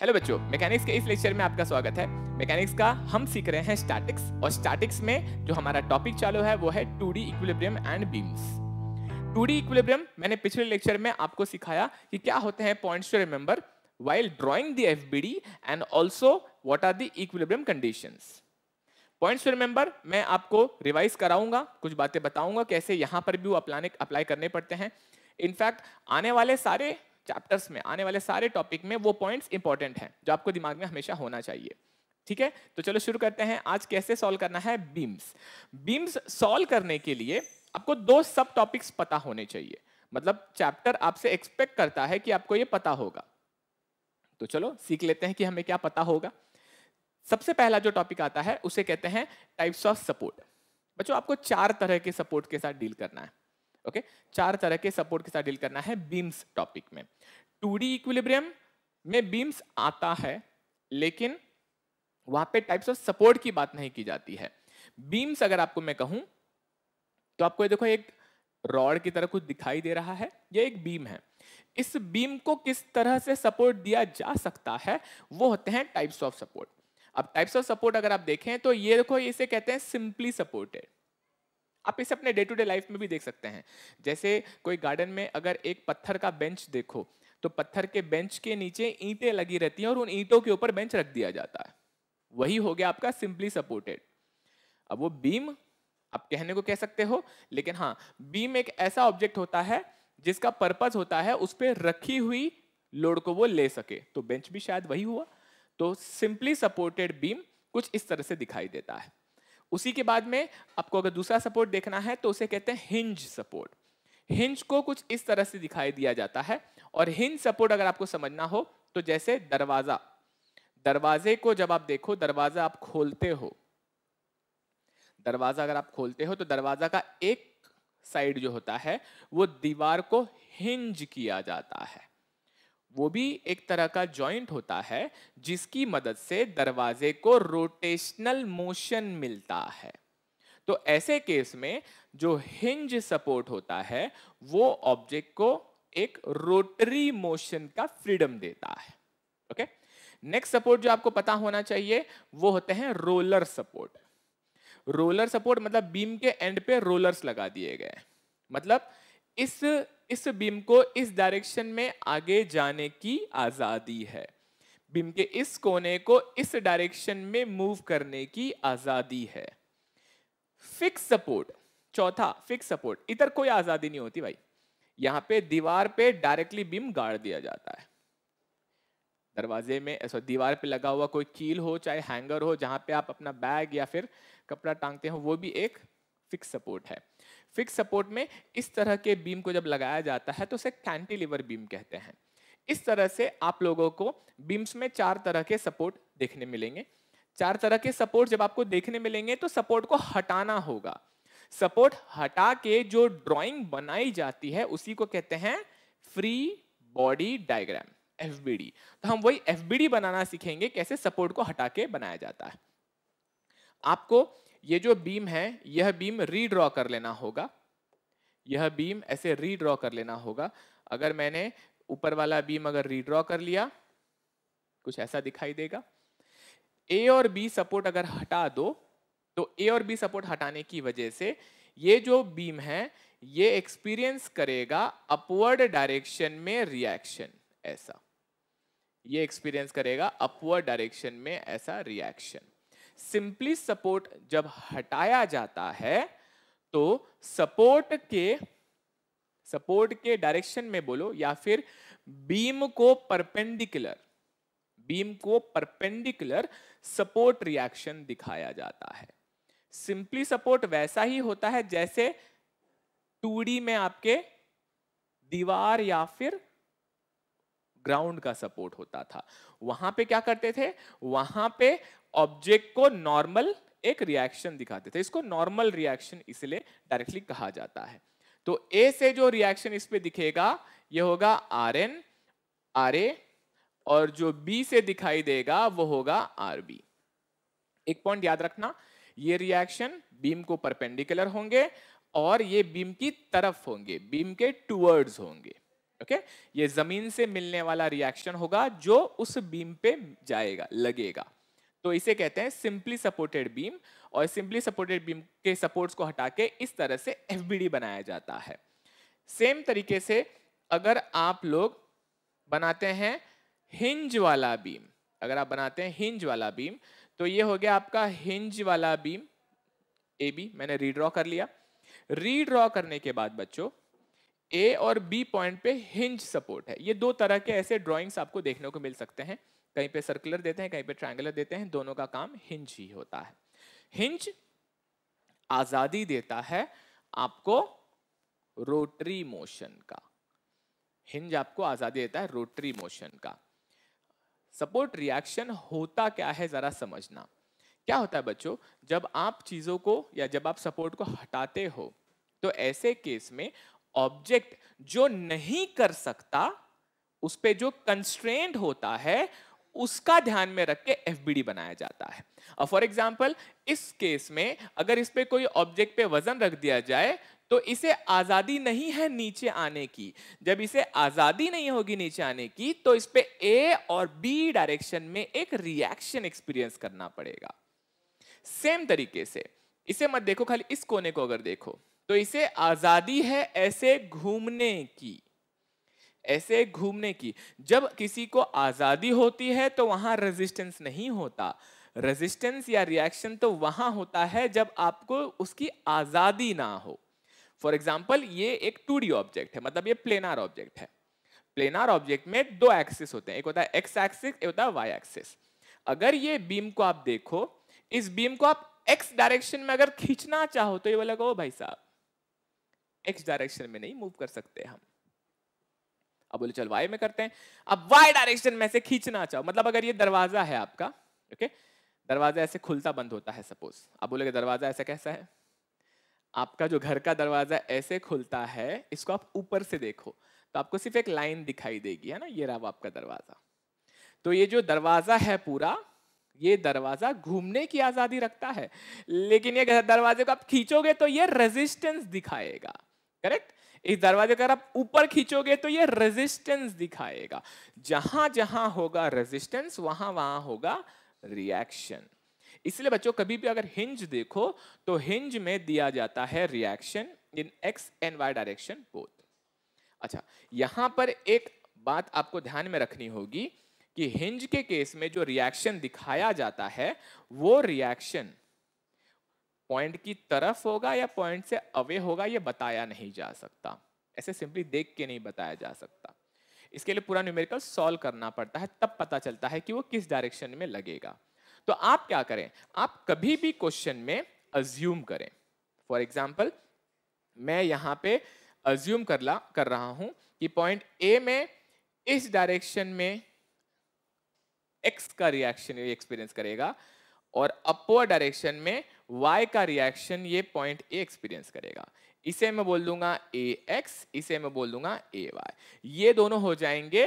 Hello बच्चों mechanics के इस लेक्चर में आपका स्वागत है मैकेनिक्स का हम सीख रहे हैं स्टैटिक्स और स्टैटिक्स में जो हमारा टॉपिक चालू है वो है two D equilibrium and beams two D equilibrium मैंने पिछले लेक्चर में आपको सिखाया कि क्या होते हैं points to remember while drawing the F B D and also what are the equilibrium condition points to remember मैं आपको रिवाइज कराऊंगा कुछ बातें बताऊंगा कैसे यहाँ पर भी वो अप्लाई अप्लाई करने पड़ते हैं इनफैक्ट आने वाले सारे चैप्टर्स में आने वाले सारे टॉपिक में वो पॉइंट्स इंपॉर्टेंट हैं जो आपको दिमाग में हमेशा होना चाहिए ठीक है तो चलो शुरू करते हैं आज कैसे सॉल्व करना है बीम्स बीम्स सॉल्व करने के लिए आपको दो सब टॉपिक्स पता होने चाहिए मतलब चैप्टर आपसे एक्सपेक्ट करता है कि आपको ये पता होगा तो चलो सीख लेते हैं कि हमें क्या पता होगा सबसे पहला जो टॉपिक आता है उसे कहते हैं टाइप्स ऑफ सपोर्ट बच्चों आपको चार तरह के सपोर्ट के साथ डील करना है ओके चार तरह के सपोर्ट के साथ डील करना है बीम्स टॉपिक में टू डी इक्विलिब्रियम में बीम्स आता है लेकिन वहां पे टाइप्स ऑफ सपोर्ट की बात नहीं की जाती है बीम्स अगर आपको मैं कहूं तो आपको ये देखो एक रॉड की तरह कुछ दिखाई दे रहा है ये एक बीम है इस बीम को किस तरह से सपोर्ट दिया जा सकता है वो होते हैं टाइप्स ऑफ सपोर्ट अब टाइप्स ऑफ सपोर्ट अगर आप देखें तो ये देखो इसे कहते हैं सिंपली सपोर्टेड आप इसे अपने डे टू डे लाइफ में भी देख सकते हैं जैसे कोई गार्डन में अगर एक पत्थर का बेंच देखो तो पत्थर के बेंच के नीचे ईंटें लगी रहती हैं और उन ईंटों के ऊपर बेंच रख दिया जाता है वही हो गया आपका सिंपली सपोर्टेड अब वो बीम आप कहने को कह सकते हो लेकिन हाँ बीम एक ऐसा ऑब्जेक्ट होता है जिसका पर्पज होता है उस पर रखी हुई लोड को वो ले सके तो बेंच भी शायद वही हुआ तो सिंपली सपोर्टेड बीम कुछ इस तरह से दिखाई देता है उसी के बाद में आपको अगर दूसरा सपोर्ट देखना है तो उसे कहते हैं हिंज सपोर्ट हिंज को कुछ इस तरह से दिखाई दिया जाता है और हिंज सपोर्ट अगर आपको समझना हो तो जैसे दरवाजा दरवाजे को जब आप देखो दरवाजा आप खोलते हो दरवाजा अगर आप खोलते हो तो दरवाजा का एक साइड जो होता है वो दीवार को हिंज किया जाता है वो भी एक तरह का जॉइंट होता है जिसकी मदद से दरवाजे को रोटेशनल मोशन मिलता है तो ऐसे केस में जो हिंज सपोर्ट होता है वो ऑब्जेक्ट को एक रोटरी मोशन का फ्रीडम देता है ओके नेक्स्ट सपोर्ट जो आपको पता होना चाहिए वो होते हैं रोलर सपोर्ट रोलर सपोर्ट मतलब बीम के एंड पे रोलर्स लगा दिए गए मतलब इस इस बीम को इस डायरेक्शन में आगे जाने की आज़ादी है बीम के इस कोने को इस डायरेक्शन में मूव करने की आज़ादी है फिक्स सपोर्ट चौथा फिक्स सपोर्ट इधर कोई आज़ादी नहीं होती भाई यहां पे दीवार पे डायरेक्टली बीम गाड़ दिया जाता है दरवाजे में ऐसा दीवार पे लगा हुआ कोई कील हो चाहे हैंगर हो जहां पे आप अपना बैग या फिर कपड़ा टांगते हो वो भी एक फिक्स सपोर्ट है फिक्स सपोर्ट में इस तरह के बीम को जब लगाया जाता है तो उसे कैंटिलीवर बीम कहते हैं इस तरह से आप लोगों को बीम्स में चार तरह के सपोर्ट देखने मिलेंगे चार तरह के सपोर्ट जब आपको देखने मिलेंगे तो सपोर्ट को हटाना होगा सपोर्ट हटा के जो ड्राइंग बनाई जाती है उसी को कहते हैं फ्री बॉडी डायग्राम एफबीडी तो हम वही एफबीडी बनाना सीखेंगे कैसे सपोर्ट को हटा के बनाया जाता है आपको ये जो बीम है यह बीम रीड्रॉ कर लेना होगा यह बीम ऐसे रीड्रॉ कर लेना होगा अगर मैंने ऊपर वाला बीम अगर रीड्रॉ कर लिया कुछ ऐसा दिखाई देगा ए और बी सपोर्ट अगर हटा दो तो ए और बी सपोर्ट हटाने की वजह से ये जो बीम है ये एक्सपीरियंस करेगा अपवर्ड डायरेक्शन में रिएक्शन ऐसा ये एक्सपीरियंस करेगा अपवर्ड डायरेक्शन में ऐसा रिएक्शन सिंपली सपोर्ट जब हटाया जाता है तो सपोर्ट के सपोर्ट के डायरेक्शन में बोलो या फिर बीम को परपेंडिकुलर बीम को परपेंडिकुलर सपोर्ट रिएक्शन दिखाया जाता है सिंपली सपोर्ट वैसा ही होता है जैसे टूड़ी में आपके दीवार या फिर ग्राउंड का सपोर्ट होता था वहां पे क्या करते थे वहां पे ऑब्जेक्ट को नॉर्मल एक रिएक्शन दिखाते थे इसको नॉर्मल रिएक्शन इसलिए डायरेक्टली कहा जाता है तो ए से जो रिएक्शन इस पे दिखेगा ये होगा आर एन आर ए और जो बी से दिखाई देगा वो होगा आर बी एक पॉइंट याद रखना ये रिएक्शन बीम को परपेंडिकुलर होंगे और ये बीम की तरफ होंगे बीम के टूवर्ड्स होंगे ओके ये जमीन से मिलने वाला रिएक्शन होगा जो उस बीम पे जाएगा लगेगा तो इसे कहते हैं सिंपली सपोर्टेड बीम और सिंपली सपोर्टेड बीम के सपोर्ट्स को हटा के इस तरह से एफ बनाया जाता है सेम तरीके से अगर आप लोग बनाते हैं हिंज वाला बीम अगर आप बनाते हैं हिंज वाला बीम तो ये हो गया आपका हिंज वाला बीम ए बी मैंने रीड्रॉ कर लिया रीड्रॉ करने के बाद बच्चों ए और बी पॉइंट पे हिंज सपोर्ट है ये दो तरह के ऐसे ड्राइंग्स आपको देखने को मिल सकते हैं कहीं पे सर्कुलर देते हैं कहीं पे ट्रायंगुलर देते हैं दोनों का काम हिंज ही होता है हिंज आजादी देता है आपको रोटरी मोशन का हिंज आपको आजादी देता है रोटरी मोशन का सपोर्ट रिएक्शन होता क्या है जरा समझना क्या होता है बच्चों जब आप चीजों को या जब आप सपोर्ट को हटाते हो तो ऐसे केस में ऑब्जेक्ट जो नहीं कर सकता उस पर जो कंस्ट्रेंट होता है उसका ध्यान में रख के एफ बनाया जाता है फॉर एग्जाम्पल इस केस में अगर इस पर कोई ऑब्जेक्ट पे वजन रख दिया जाए तो इसे आज़ादी नहीं है नीचे आने की जब इसे आज़ादी नहीं होगी नीचे आने की तो इस पर ए और बी डायरेक्शन में एक रिएक्शन एक्सपीरियंस करना पड़ेगा सेम तरीके से इसे मत देखो खाली इस कोने को अगर देखो तो इसे आज़ादी है ऐसे घूमने की ऐसे घूमने की जब किसी को आज़ादी होती है तो वहाँ रेजिस्टेंस नहीं होता रेजिस्टेंस या रिएक्शन तो वहाँ होता है जब आपको उसकी आज़ादी ना हो फॉर एग्जाम्पल ये एक टू ऑब्जेक्ट है मतलब ये प्लेनार ऑब्जेक्ट है प्लेनार ऑब्जेक्ट में दो एक्सिस होते हैं एक होता है एक्स एक्सिस एक होता है वाई एक्सिस अगर ये बीम को आप देखो इस बीम को आप एक्स डायरेक्शन में अगर खींचना चाहो तो ये बोला कहो भाई साहब एक्स डायरेक्शन में नहीं मूव कर सकते हम अब बोले चल वाई में करते हैं अब वाई डायरेक्शन में से खींचना चाहो मतलब अगर ये दरवाजा है आपका ओके दरवाजा ऐसे खुलता बंद होता है सपोज अब बोले दरवाजा ऐसा कैसा है आपका जो घर का दरवाजा ऐसे खुलता है इसको आप ऊपर से देखो तो आपको सिर्फ एक लाइन दिखाई देगी है ना ये रहा आपका दरवाजा तो ये जो दरवाजा है पूरा ये दरवाजा घूमने की आजादी रखता है लेकिन ये दरवाजे को आप खींचोगे तो ये रेजिस्टेंस दिखाएगा करेक्ट इस दरवाजे अगर आप ऊपर खींचोगे तो ये रेजिस्टेंस दिखाएगा जहां जहां होगा रेजिस्टेंस वहां वहां होगा रिएक्शन इसलिए बच्चों कभी भी अगर हिंज देखो तो हिंज में दिया जाता है reaction in X and Y direction both अच्छा यहां पर एक बात आपको ध्यान में रखनी होगी कि हिंज के केस में जो रिएक्शन दिखाया जाता है वो रिएक्शन पॉइंट की तरफ होगा या पॉइंट से अवे होगा ये बताया नहीं जा सकता ऐसे सिंपली देख के नहीं बताया जा सकता इसके लिए पूरा न्यूमेरिकल सॉल्व करना पड़ता है तब पता चलता है कि वो किस डायरेक्शन में लगेगा तो आप क्या करें आप कभी भी क्वेश्चन में अज्यूम करें फॉर एग्जाम्पल मैं यहाँ पे अज्यूम कर ला कर रहा हूँ कि पॉइंट ए में इस डायरेक्शन में एक्स का रिएक्शन एक्सपीरियंस करेगा और अपोअर डायरेक्शन में y का रिएक्शन ये पॉइंट ए एक्सपीरियंस करेगा इसे मैं बोल दूंगा ए एक्स इसे मैं बोल दूंगा ए वाई ये दोनों हो जाएंगे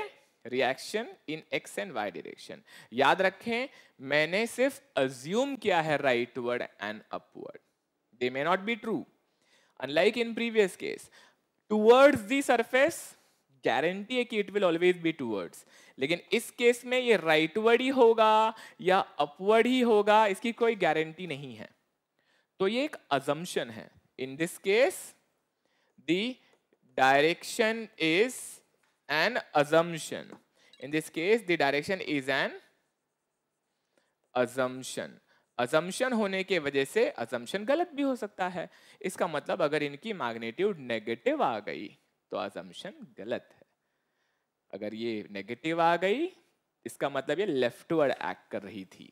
reaction in X and Y direction याद रखें मैंने सिर्फ अज्यूम किया है rightward and upward they may not be true unlike in previous case towards the surface guarantee है कि it will always be towards लेकिन इस केस में ये राइट वर्ड ही होगा या अपवर्ड ही होगा इसकी कोई गारंटी नहीं है तो ये एक अजम्पन है in this case the direction is an assumption in this case the direction is an assumption assumption होने के वजह से अजम्पन गलत भी हो सकता है इसका मतलब अगर इनकी मैग्नेट्यूड नेगेटिव आ गई तो अजम्पन गलत है अगर ये नेगेटिव आ गई इसका मतलब ये लेफ्टवर्ड एक्ट कर रही थी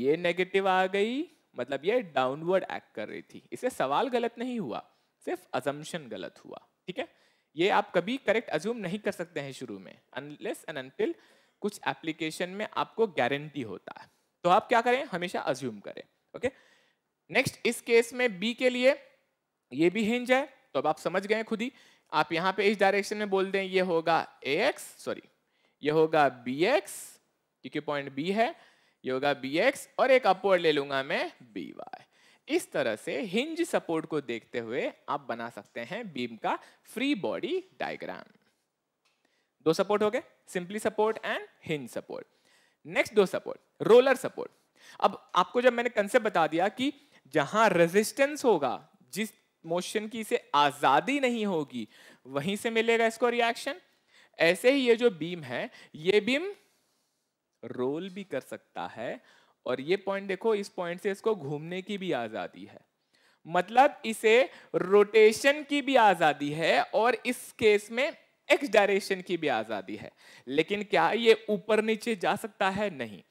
ये नेगेटिव आ गई मतलब ये डाउनवर्ड एक्ट कर रही थी इससे सवाल गलत नहीं हुआ सिर्फ अजम्पन गलत हुआ ठीक है ये आप कभी करेक्ट अज्यूम नहीं कर सकते हैं शुरू में अनलेस एंड अनटिल कुछ एप्लीकेशन में आपको गारंटी होता है तो आप क्या करें हमेशा अज्यूम करें ओके नेक्स्ट इस केस में बी के लिए ये भी हिंज है तो अब आप समझ गए खुद ही आप यहाँ पे इस डायरेक्शन में बोल दें ये होगा ए एक्स सॉरी ये होगा बी एक्स क्योंकि पॉइंट बी है ये होगा बी एक्स और एक अपवर्ड ले लूंगा मैं बी वाई इस तरह से हिंज सपोर्ट को देखते हुए आप बना सकते हैं बीम का फ्री बॉडी डायग्राम दो सपोर्ट हो गए simply support and hinge support next दो सपोर्ट रोलर सपोर्ट अब आपको जब मैंने कंसेप्ट बता दिया कि जहां रेजिस्टेंस होगा जिस मोशन की से आजादी नहीं होगी वहीं से मिलेगा इसको रिएक्शन ऐसे ही ये जो बीम है ये बीम रोल भी कर सकता है और ये पॉइंट देखो इस पॉइंट से इसको घूमने की भी आज़ादी है मतलब इसे रोटेशन की भी आज़ादी है और इस केस में एक्स डायरेक्शन की भी आज़ादी है लेकिन क्या ये ऊपर नीचे जा सकता है नहीं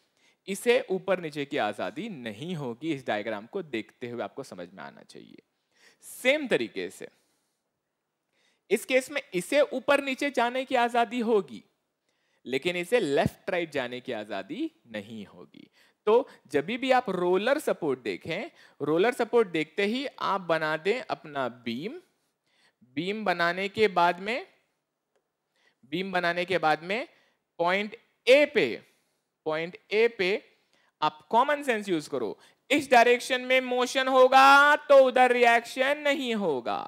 इसे ऊपर नीचे की आज़ादी नहीं होगी इस डायग्राम को देखते हुए आपको समझ में आना चाहिए सेम तरीके से इस केस में इसे ऊपर नीचे जाने की आज़ादी होगी लेकिन इसे लेफ्ट राइट जाने की आज़ादी नहीं होगी तो जब भी आप रोलर सपोर्ट देखें रोलर सपोर्ट देखते ही आप बना दें अपना बीम बीम बनाने के बाद में बीम बनाने के बाद में पॉइंट ए पे पॉइंट ए पे आप कॉमन सेंस यूज करो इस डायरेक्शन में मोशन होगा तो उधर रिएक्शन नहीं होगा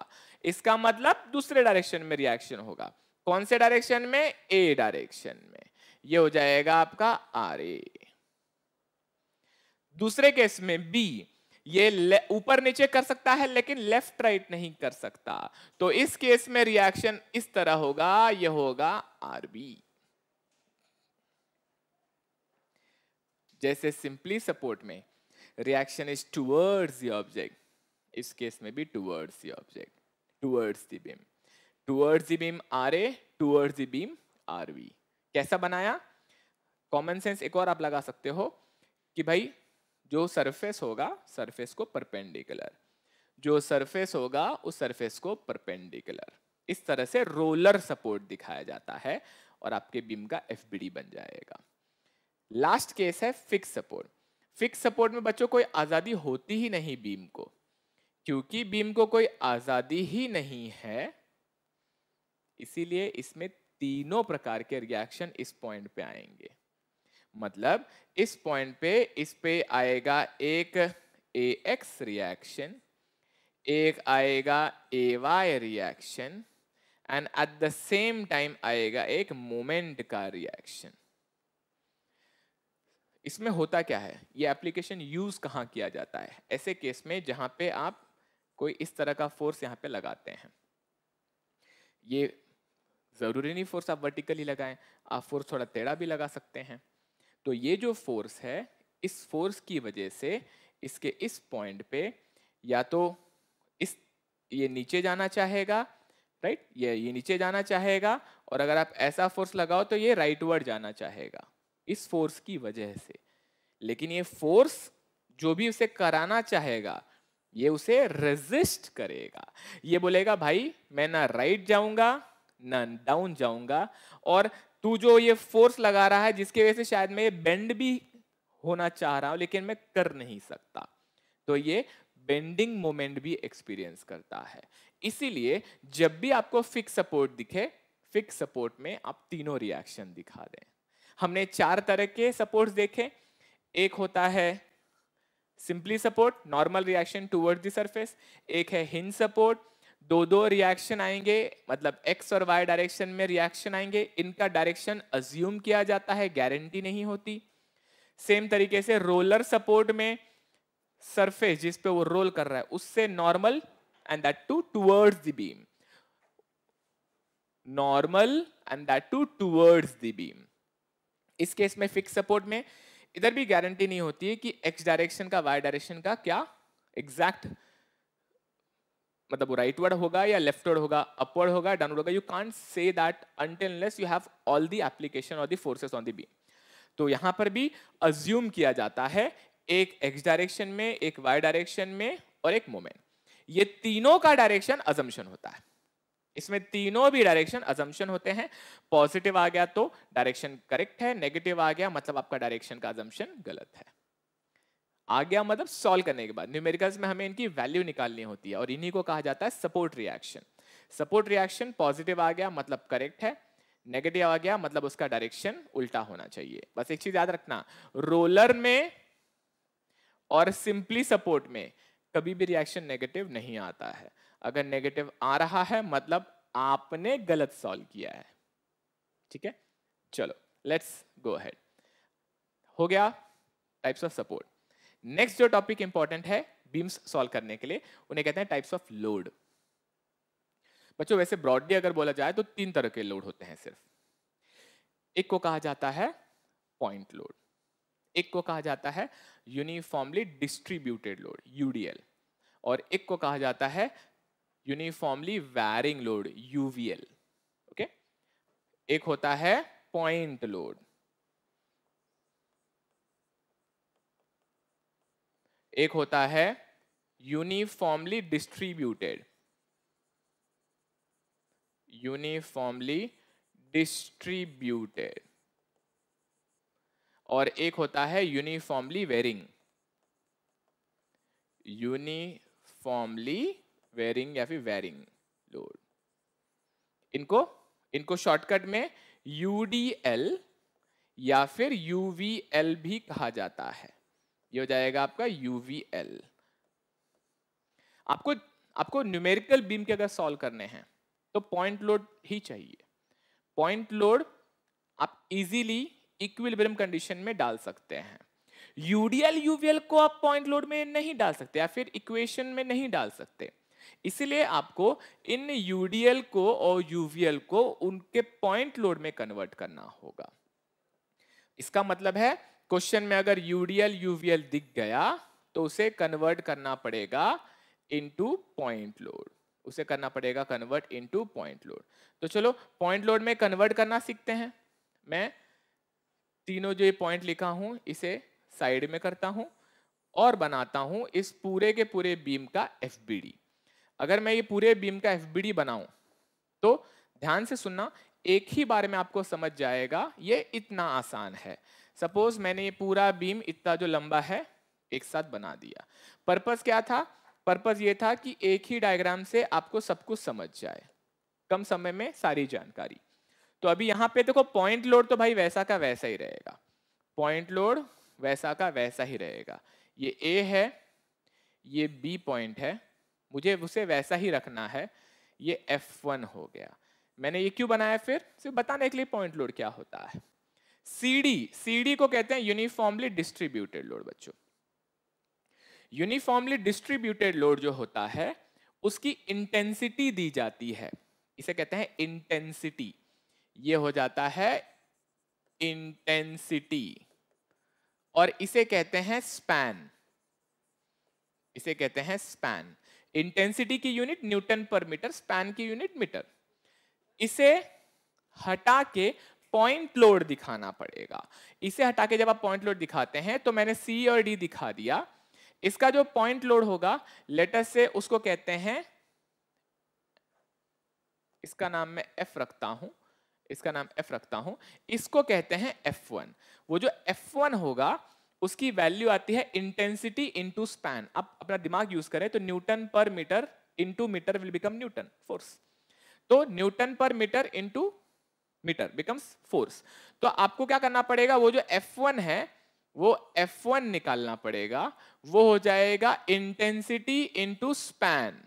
इसका मतलब दूसरे डायरेक्शन में रिएक्शन होगा कौन से डायरेक्शन में ए डायरेक्शन में ये हो जाएगा आपका आर ए दूसरे केस में बी ये ऊपर नीचे कर सकता है लेकिन लेफ्ट राइट नहीं कर सकता तो इस केस में रिएक्शन इस तरह होगा ये होगा आरबी जैसे सिंपली सपोर्ट में reaction is towards the object इस केस में भी towards the object towards the beam towards the beam R A towards the beam R V कैसा बनाया कॉमन सेंस एक और आप लगा सकते हो कि भाई जो सरफेस होगा सरफेस को परपेंडिकुलर जो सरफेस होगा उस सरफेस को परपेंडिकुलर इस तरह से रोलर सपोर्ट दिखाया जाता है और आपके बीम का एफ बन जाएगा लास्ट केस है फिक्स सपोर्ट फिक्स सपोर्ट में बच्चों कोई आज़ादी होती ही नहीं बीम को क्योंकि बीम को कोई आज़ादी ही नहीं है इसीलिए इसमें तीनों प्रकार के रिएक्शन इस पॉइंट पे आएंगे मतलब इस पॉइंट पे इस पे आएगा एक ए एक्स रिएक्शन एक आएगा A Y reaction and at the same time आएगा एक मोमेंट का रिएक्शन इसमें होता क्या है ये एप्लीकेशन यूज कहाँ किया जाता है ऐसे केस में जहां पे आप कोई इस तरह का फोर्स यहाँ पे लगाते हैं ये ज़रूरी नहीं फोर्स आप वर्टिकली लगाएं आप फोर्स थोड़ा टेढ़ा भी लगा सकते हैं तो ये जो फोर्स है इस फोर्स की वजह से इसके इस पॉइंट पे या तो इस ये नीचे जाना चाहेगा राइट ये ये नीचे जाना चाहेगा और अगर आप ऐसा फोर्स लगाओ तो ये राइट वर्ड जाना चाहेगा इस फोर्स की वजह से लेकिन ये फोर्स जो भी उसे कराना चाहेगा ये उसे रेजिस्ट करेगा ये बोलेगा भाई मैं ना राइट जाऊंगा नन डाउन जाऊंगा और तू जो ये फोर्स लगा रहा है जिसकी वजह से शायद मैं ये बेंड भी होना चाह रहा हूं लेकिन मैं कर नहीं सकता तो ये बेंडिंग मोमेंट भी एक्सपीरियंस करता है इसीलिए जब भी आपको फिक्स सपोर्ट दिखे फिक्स सपोर्ट में आप तीनों रिएक्शन दिखा दें हमने चार तरह के सपोर्ट देखे एक होता है simply support normal reaction towards the surface एक है हिंज सपोर्ट दो दो रिएक्शन आएंगे मतलब एक्स और वाई डायरेक्शन में रिएक्शन आएंगे इनका डायरेक्शन अज्यूम किया जाता है गारंटी नहीं होती सेम तरीके से रोलर सपोर्ट में सरफेस जिस पे वो रोल कर रहा है उससे normal and that to towards the beam normal and that to towards the beam इस केस में फिक्स सपोर्ट में इधर भी गारंटी नहीं होती है कि एक्स डायरेक्शन का वाई डायरेक्शन का क्या एग्जैक्ट मतलब वो राइट वर्ड होगा या लेफ्ट वर्ड होगा अपवर्ड होगा डाउनवर्ड होगा you can't say that unless you have all the application और the forces on the beam तो यहाँ पर भी अज्यूम किया जाता है एक एक्स डायरेक्शन में एक वाई डायरेक्शन में और एक मोमेंट ये तीनों का डायरेक्शन अजम्पन होता है इसमें तीनों भी डायरेक्शन अजम्पन होते हैं पॉजिटिव आ गया तो डायरेक्शन करेक्ट है नेगेटिव आ गया मतलब आपका डायरेक्शन का अजम्पन गलत है आ गया मतलब सॉल्व करने के बाद न्यूमेरिकल्स में हमें इनकी वैल्यू निकालनी होती है और इन्हीं को कहा जाता है support reaction support reaction positive आ गया मतलब करेक्ट है नेगेटिव आ गया मतलब उसका डायरेक्शन उल्टा होना चाहिए बस एक चीज याद रखना रोलर में और सिंपली सपोर्ट में कभी भी रिएक्शन नेगेटिव नहीं आता है अगर नेगेटिव आ रहा है मतलब आपने गलत सॉल्व किया है ठीक है चलो लेट्स गो हेड हो गया टाइप्स ऑफ सपोर्ट नेक्स्ट जो टॉपिक इंपॉर्टेंट है बीम्स सॉल्व करने के लिए उन्हें कहते हैं टाइप्स ऑफ लोड बच्चों वैसे ब्रॉडली अगर बोला जाए तो तीन तरह के लोड होते हैं सिर्फ एक को कहा जाता है पॉइंट लोड एक को कहा जाता है यूनिफॉर्मली डिस्ट्रीब्यूटेड लोड यूडीएल और एक को कहा जाता है uniformly varying load UVL okay एक होता है पॉइंट लोड एक होता है यूनिफॉर्मली डिस्ट्रीब्यूटेड यूनिफॉर्मली डिस्ट्रीब्यूटेड और एक होता है यूनिफॉर्मली वेरिंग यूनिफॉर्मली वेरिंग या फिर वेरिंग लोड इनको इनको शॉर्टकट में यूडीएल या फिर यूवीएल भी कहा जाता है ये हो जाएगा आपका यूवीएल आपको आपको न्यूमेरिकल बीम के अगर सॉल्व करने हैं तो पॉइंट लोड ही चाहिए पॉइंट लोड आप इजीली इक्विलिब्रियम कंडीशन में डाल सकते हैं यूडीएल यूवीएल को आप पॉइंट लोड में नहीं डाल सकते या फिर इक्वेशन में नहीं डाल सकते इसलिए आपको इन यूडीएल को और यूवीएल को उनके पॉइंट लोड में कन्वर्ट करना होगा इसका मतलब है क्वेश्चन में अगर यूडीएल यूवीएल दिख गया तो उसे कन्वर्ट करना पड़ेगा इनटू पॉइंट लोड उसे करना पड़ेगा कन्वर्ट इनटू पॉइंट लोड तो चलो पॉइंट लोड में कन्वर्ट करना सीखते हैं मैं तीनों जो ये पॉइंट लिखा हूँ इसे साइड में करता हूँ और बनाता हूँ इस पूरे के पूरे बीम का एफ अगर मैं ये पूरे बीम का एफ बी बनाऊँ तो ध्यान से सुनना एक ही बार में आपको समझ जाएगा ये इतना आसान है सपोज मैंने ये पूरा बीम इतना जो लंबा है एक साथ बना दिया पर्पस क्या था पर्पस ये था कि एक ही डायग्राम से आपको सब कुछ समझ जाए कम समय में सारी जानकारी तो अभी यहाँ पे देखो पॉइंट लोड तो भाई वैसा का वैसा ही रहेगा पॉइंट लोड वैसा का वैसा ही रहेगा ये ए है ये बी पॉइंट है मुझे उसे वैसा ही रखना है ये एफ वन हो गया मैंने ये क्यों बनाया फिर सिर्फ बताने के लिए पॉइंट लोड क्या होता है सीडी सीडी को कहते हैं यूनिफॉर्मली डिस्ट्रीब्यूटेड लोड बच्चों यूनिफॉर्मली डिस्ट्रीब्यूटेड लोड जो होता है उसकी इंटेंसिटी दी जाती है इसे कहते हैं इंटेंसिटी ये हो जाता है इंटेंसिटी और इसे कहते हैं स्पैन इसे कहते हैं स्पैन इंटेंसिटी की unit newton per meter span की यूनिट मीटर इसे हटा के पॉइंट लोड दिखाना पड़ेगा इसे हटा के जब आप पॉइंट लोड दिखाते हैं तो मैंने सी और डी दिखा दिया इसका जो पॉइंट लोड होगा लेटर से उसको कहते हैं इसका नाम मैं एफ रखता हूं इसका नाम एफ रखता हूं इसको कहते हैं एफ वन वो जो एफ वन होगा उसकी वैल्यू आती है इंटेंसिटी इनटू स्पैन आप अपना दिमाग यूज करें तो newton per meter into meter will become newton force तो newton per meter into meter becomes force तो आपको क्या करना पड़ेगा वो जो F1 है वो F1 निकालना पड़ेगा वो हो जाएगा intensity into span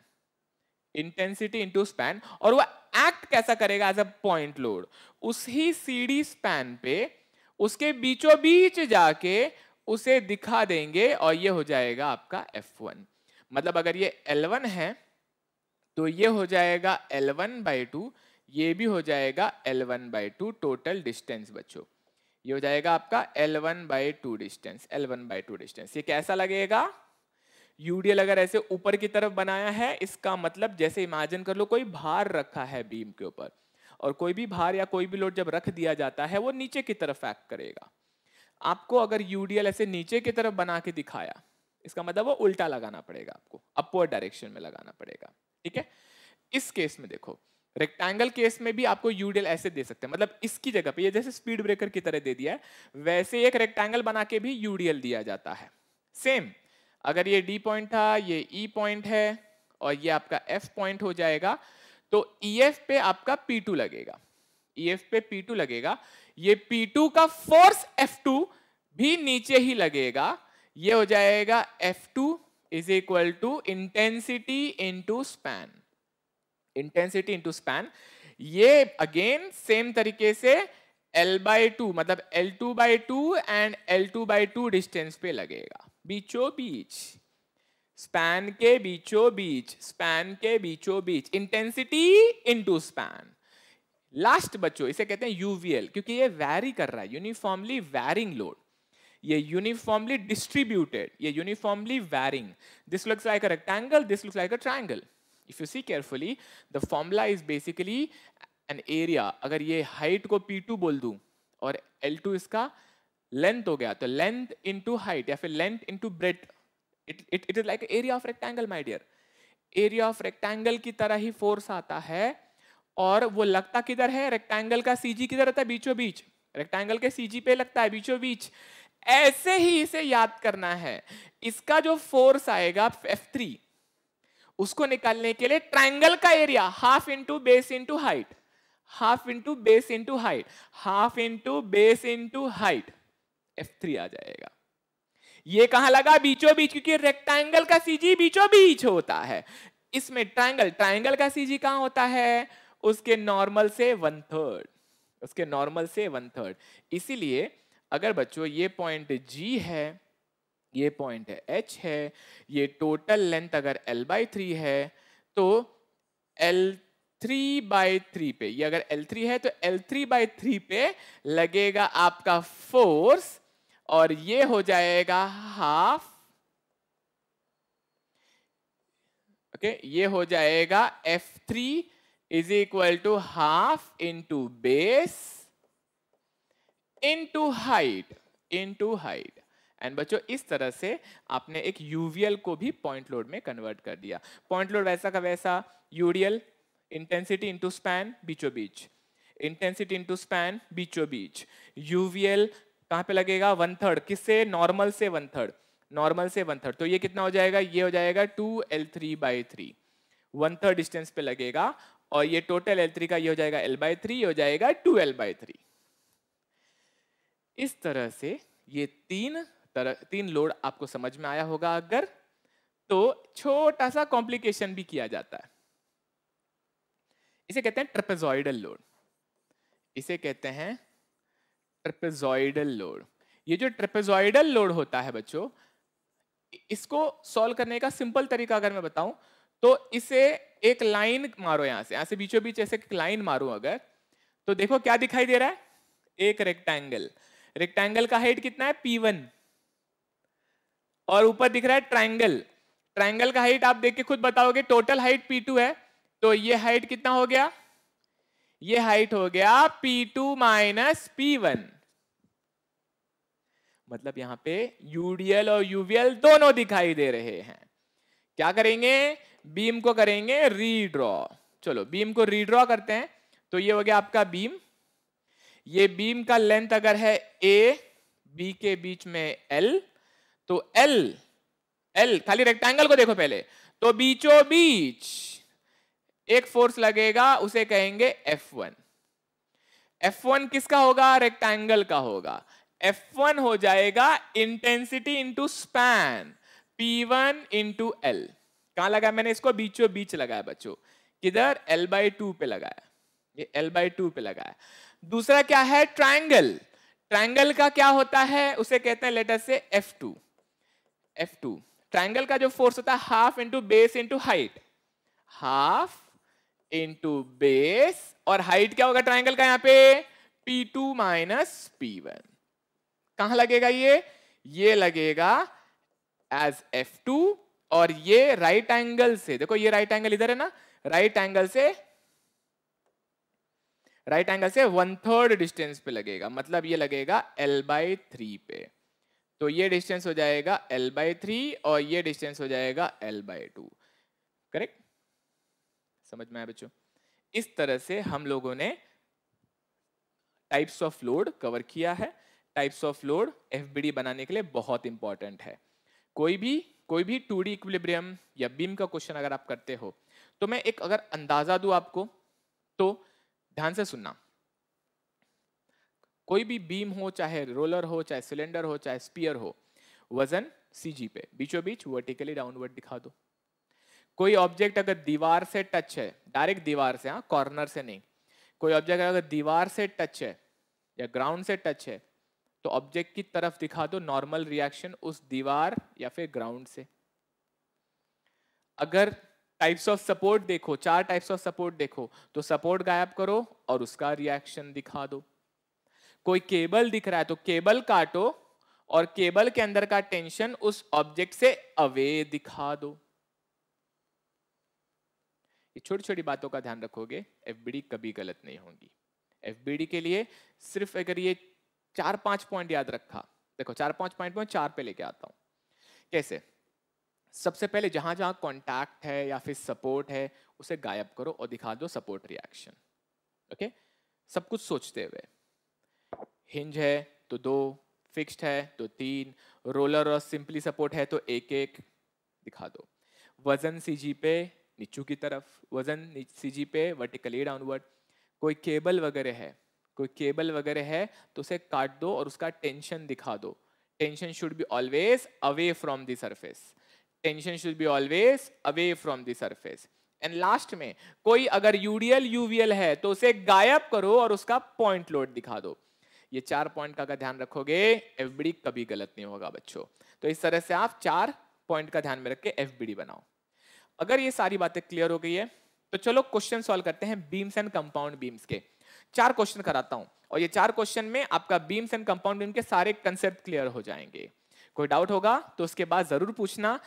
intensity into span और वो एक्ट कैसा करेगा एज अ पॉइंट लोड उसी सीढ़ी स्पैन पे उसके बीचों बीच जाके उसे दिखा देंगे और ये हो जाएगा आपका F1 मतलब अगर ये L1 है तो ये हो जाएगा L1 वन बाई टू ये भी हो जाएगा L one by two total distance बच्चों ये हो जाएगा आपका L one by two distance L one by two distance ये कैसा लगेगा यूडीएल अगर ऐसे ऊपर की तरफ बनाया है इसका मतलब जैसे इमेजिन कर लो कोई भार रखा है बीम के ऊपर और कोई भी भार या कोई भी लोड जब रख दिया जाता है वो नीचे की तरफ एक्ट करेगा आपको अगर यूडीएल ऐसे नीचे की तरफ बना के दिखाया इसका मतलब वो उल्टा लगाना पड़ेगा आपको अपवर्ड डायरेक्शन में लगाना पड़ेगा ठीक है इस केस में देखो रेक्टेंगल केस में भी आपको यूडियल ऐसे दे सकते हैं मतलब इसकी जगह पे ये जैसे स्पीड ब्रेकर की तरह दे दिया है वैसे एक रेक्टेंगल बना के भी यूडीएल दिया जाता है सेम अगर ये डी पॉइंट था ये ई e पॉइंट है और ये आपका एफ पॉइंट हो जाएगा तो ई e एफ पे आपका पी टू लगेगा ई e एफ पे पी टू लगेगा ये पी टू का फोर्स एफ टू भी नीचे ही लगेगा ये हो जाएगा F two is equal to intensity into span intensity into span ये अगेन सेम तरीके से एल बाई टू मतलब L two by two and L two by two distance पे लगेगा बीचो बीच स्पैन के बीचो बीच स्पैन के बीचो बीच इंटेंसिटी इंटू स्पैन लास्ट बच्चों इसे कहते हैं यूवीएल क्योंकि ये वैरी कर रहा है यूनिफॉर्मली वैरिंग लोड ये यूनिफॉर्मली डिस्ट्रीब्यूटेड ये uniformly varying this looks like a rectangle this looks like a triangle If you see carefully, the formula is basically an area. अगर ये height को P2 बोल दूँ और L2 इसका length हो गया तो length into height या फिर length into breadth it it it is like area of rectangle my dear. Area of rectangle की तरह ही force आता है और वो लगता किधर है Rectangle का CG किधर रहता है बीचो बीच Rectangle के CG पे लगता है बीचो बीच ऐसे ही इसे याद करना है इसका जो फोर्स आएगा F3 उसको निकालने के लिए ट्राइंगल का area half into base into height half into base into height half into base into height F three आ जाएगा ये कहां लगा बीचों बीच क्योंकि रेक्टाइंगल का सीजी बीचों बीच होता है इसमें ट्राइंगल ट्राइंगल का सीजी कहां होता है उसके नॉर्मल से वन थर्ड उसके नॉर्मल से वन थर्ड इसीलिए अगर बच्चों ये पॉइंट जी है ये पॉइंट है एच है ये टोटल लेंथ अगर एल बाई थ्री है तो एल थ्री बाई थ्री पे ये अगर एल थ्री है तो एल थ्री बाई थ्री पे लगेगा आपका फोर्स और ये हो जाएगा हाफ ओके okay, ये हो जाएगा F three is equal to half into base into height into height and बच्चों इस तरह से आपने एक यूवीएल को भी पॉइंट लोड में कन्वर्ट कर दिया पॉइंट लोड वैसा का वैसा यूडीएल इंटेंसिटी इंटू स्पैन बीचो बीच इंटेंसिटी इंटू स्पैन बीचो बीच यूवीएल कहाँ पे लगेगा वन थर्ड किससे नॉर्मल से वन थर्ड नॉर्मल से वन थर्ड तो ये कितना हो जाएगा ये हो जाएगा two L three by three one third distance पे लगेगा और ये टोटल एल थ्री का ये हो जाएगा एल बाई थ्री हो जाएगा टू एल बाई थ्री इस तरह से ये तीन तरह तीन लोड आपको समझ में आया होगा अगर तो छोटा सा कॉम्प्लिकेशन भी किया जाता है इसे कहते हैं ट्रपेजॉइडल लोड इसे कहते हैं ट्रपेजॉइडल लोड ये जो ट्रपेजॉइडल लोड होता है बच्चों इसको सॉल्व करने का सिंपल तरीका अगर मैं बताऊं तो इसे एक लाइन मारो यहां से यहां से बीचों बीच ऐसे एक लाइन मारो अगर तो देखो क्या दिखाई दे रहा है एक रेक्टेंगल रेक्टेंगल का हाइट कितना है पी वन और ऊपर दिख रहा है ट्राइंगल ट्राइंगल का हाइट आप देख के खुद बताओगे टोटल हाइट पी टू है तो ये हाइट कितना हो गया ये हाइट हो गया P two minus P one मतलब यहां पे यूडीएल और यूवीएल दोनों दिखाई दे रहे हैं क्या करेंगे बीम को करेंगे रीड्रॉ चलो बीम को रीड्रॉ करते हैं तो ये हो गया आपका बीम ये बीम का लेंथ अगर है ए बी के बीच में एल तो L L खाली रेक्टेंगल को देखो पहले तो बीचो बीच एक फोर्स लगेगा उसे कहेंगे F1 F1 किसका होगा रेक्टेंगल का होगा F1 हो जाएगा intensity into span P1 into L कहां लगाया मैंने इसको बीचो बीच लगाया बच्चों किधर L बाई टू पे लगाया ये L बाई टू पे लगाया दूसरा क्या है ट्राइंगल ट्राइंगल का क्या होता है उसे कहते हैं लेटर से F2 एफ टू ट्राइंगल का जो फोर्स होता है half into base into height half into base और हाइट क्या होगा ट्राइंगल का यहां पे P two minus P one कहां लगेगा ये ये लगेगा एज एफ टू और ये राइट right एंगल से देखो ये राइट right एंगल इधर है ना राइट right एंगल से राइट एंगल से वन थर्ड डिस्टेंस पे लगेगा मतलब ये लगेगा एल बाई थ्री पे तो ये डिस्टेंस हो जाएगा एल बाई थ्री और ये डिस्टेंस हो जाएगा एल बाई टू करेक्ट समझ में आया बच्चों इस तरह से हम लोगों ने टाइप्स ऑफ लोड कवर किया है टाइप्स ऑफ लोड एफ बनाने के लिए बहुत इंपॉर्टेंट है कोई भी कोई भी टू डी इक्विलिब्रियम या बीम का क्वेश्चन अगर आप करते हो तो मैं एक अगर अंदाज़ा दू आपको तो ध्यान से सुनना कोई भी बीम हो चाहे रोलर हो चाहे सिलेंडर हो चाहे स्पीयर हो वजन सी पे बीचों बीच वर्टिकली डाउनवर्ड दिखा दो कोई ऑब्जेक्ट अगर दीवार से टच है डायरेक्ट दीवार से हाँ कॉर्नर से नहीं कोई ऑब्जेक्ट अगर दीवार से टच है या ग्राउंड से टच है तो ऑब्जेक्ट की तरफ दिखा दो नॉर्मल रिएक्शन उस दीवार या फिर ग्राउंड से अगर टाइप्स ऑफ सपोर्ट देखो चार टाइप्स ऑफ सपोर्ट देखो तो सपोर्ट गायब करो और उसका रिएक्शन दिखा दो कोई केबल दिख रहा है तो केबल काटो और केबल के अंदर का टेंशन उस ऑब्जेक्ट से अवे दिखा दो ये छोटी छोटी बातों का ध्यान रखोगे एफबीडी कभी गलत नहीं होगी एफबीडी के लिए सिर्फ अगर ये चार पांच पॉइंट याद रखा देखो चार पांच पॉइंट में चार पे लेके आता हूं कैसे सबसे पहले जहां जहां कॉन्टैक्ट है या फिर सपोर्ट है उसे गायब करो और दिखा दो सपोर्ट रिएक्शन ओके सब कुछ सोचते हुए हिंज है तो दो फिक्स्ड है तो तीन रोलर और सिंपली सपोर्ट है तो एक एक दिखा दो वजन सीजी पे नीचू की तरफ वजन सीजी पे वर्टिकली डाउनवर्ड कोई केबल वगैरह है कोई केबल वगैरह है तो उसे काट दो और उसका टेंशन दिखा दो tension should be always away from the surface tension should be always away from the surface and last में कोई अगर यूडीएल यूवीएल है तो उसे गायब करो और उसका पॉइंट लोड दिखा दो ये चार पॉइंट का अगर ध्यान रखोगे एफ कभी गलत नहीं होगा बच्चों तो इस तरह से आप चार पॉइंट का ध्यान में रख के एफ बनाओ अगर ये सारी बातें क्लियर हो गई है तो चलो क्वेश्चन सॉल्व करते हैं बीम्स एंड कंपाउंड बीम्स के चार क्वेश्चन कराता हूं और ये चार क्वेश्चन में आपका बीम्स एंड कंपाउंड बीम के सारे कंसेप्ट क्लियर हो जाएंगे कोई डाउट होगा तो उसके बाद जरूर पूछना